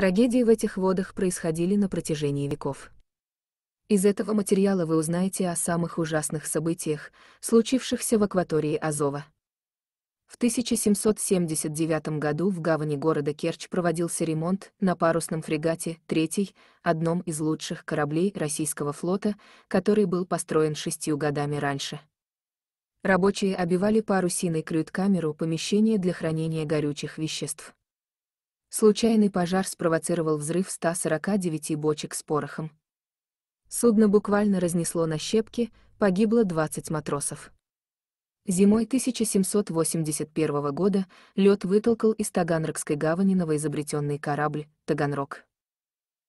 Трагедии в этих водах происходили на протяжении веков. Из этого материала вы узнаете о самых ужасных событиях, случившихся в акватории Азова. В 1779 году в гавани города Керчь проводился ремонт на парусном фрегате «Третий», одном из лучших кораблей российского флота, который был построен шестью годами раньше. Рабочие обивали парусиной крыт-камеру помещение для хранения горючих веществ. Случайный пожар спровоцировал взрыв 149 бочек с порохом. Судно буквально разнесло на щепки, погибло 20 матросов. Зимой 1781 года лед вытолкал из Таганрогской гавани новоизобретенный корабль «Таганрог».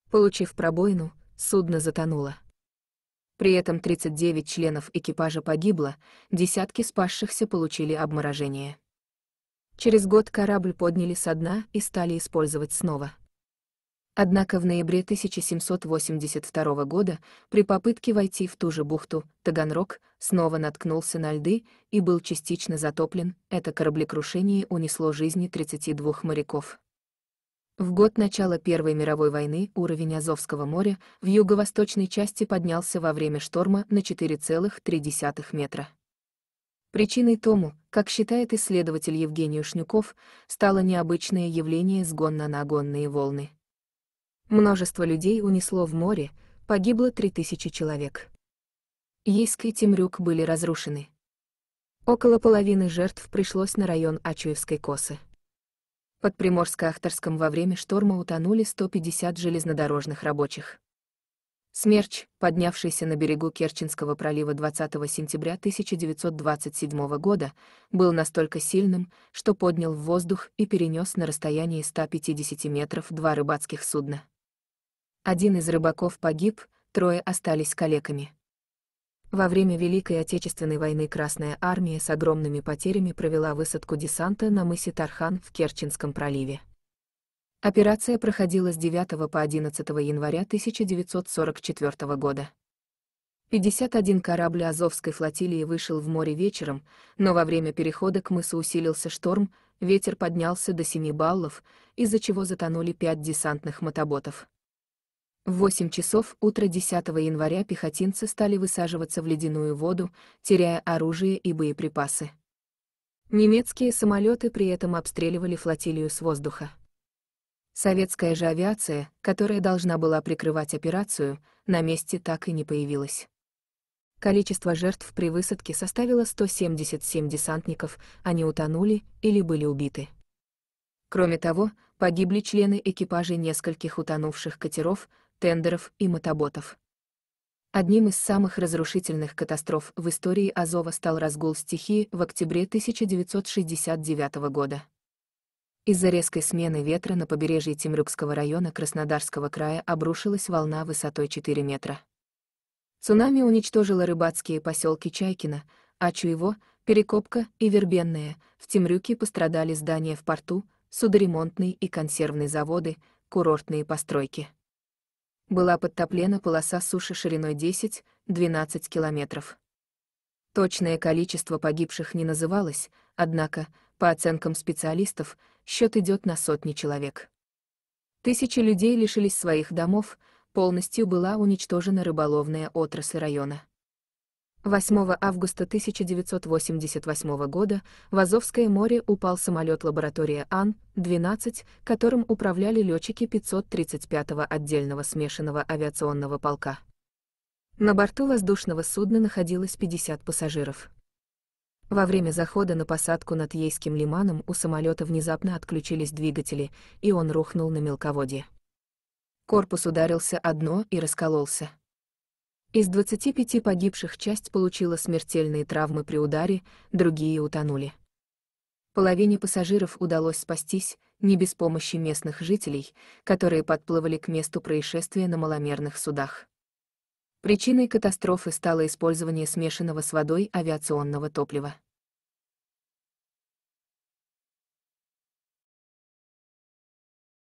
Получив пробоину, судно затонуло. При этом 39 членов экипажа погибло, десятки спасшихся получили обморожение. Через год корабль подняли со дна и стали использовать снова. Однако в ноябре 1782 года, при попытке войти в ту же бухту, Таганрог снова наткнулся на льды и был частично затоплен, это кораблекрушение унесло жизни 32 моряков. В год начала Первой мировой войны уровень Азовского моря в юго-восточной части поднялся во время шторма на 4,3 метра. Причиной тому, как считает исследователь Евгений Шнюков, стало необычное явление сгон на нагонные волны. Множество людей унесло в море, погибло 3000 человек. Ейск и Темрюк были разрушены. Около половины жертв пришлось на район Ачуевской косы. Под Приморско-Ахтарском во время шторма утонули 150 железнодорожных рабочих. Смерч, поднявшийся на берегу Керченского пролива 20 сентября 1927 года, был настолько сильным, что поднял в воздух и перенес на расстоянии 150 метров два рыбацких судна. Один из рыбаков погиб, трое остались калеками. Во время Великой Отечественной войны Красная Армия с огромными потерями провела высадку десанта на мысе Тархан в Керченском проливе. Операция проходила с 9 по 11 января 1944 года. 51 корабль Азовской флотилии вышел в море вечером, но во время перехода к мысу усилился шторм, ветер поднялся до 7 баллов, из-за чего затонули 5 десантных мотоботов. В 8 часов утра 10 января пехотинцы стали высаживаться в ледяную воду, теряя оружие и боеприпасы. Немецкие самолеты при этом обстреливали флотилию с воздуха. Советская же авиация, которая должна была прикрывать операцию, на месте так и не появилась. Количество жертв при высадке составило 177 десантников, они утонули или были убиты. Кроме того, погибли члены экипажей нескольких утонувших катеров, тендеров и мотоботов. Одним из самых разрушительных катастроф в истории Азова стал разгул стихии в октябре 1969 года. Из-за резкой смены ветра на побережье Темрюкского района Краснодарского края обрушилась волна высотой 4 метра. Цунами уничтожило рыбацкие поселки Чайкина, Ачуево, Перекопка и Вербенная, в Темрюке пострадали здания в порту, судоремонтные и консервные заводы, курортные постройки. Была подтоплена полоса суши шириной 10-12 километров. Точное количество погибших не называлось, однако, по оценкам специалистов, счет идет на сотни человек. Тысячи людей лишились своих домов, полностью была уничтожена рыболовная отрасль района. 8 августа 1988 года в Азовское море упал самолет лаборатория Ан-12, которым управляли летчики 535-го отдельного смешанного авиационного полка. На борту воздушного судна находилось 50 пассажиров. Во время захода на посадку над Ейским лиманом у самолета внезапно отключились двигатели, и он рухнул на мелководье. Корпус ударился о дно и раскололся. Из 25 погибших часть получила смертельные травмы при ударе, другие утонули. Половине пассажиров удалось спастись, не без помощи местных жителей, которые подплывали к месту происшествия на маломерных судах. Причиной катастрофы стало использование смешанного с водой авиационного топлива.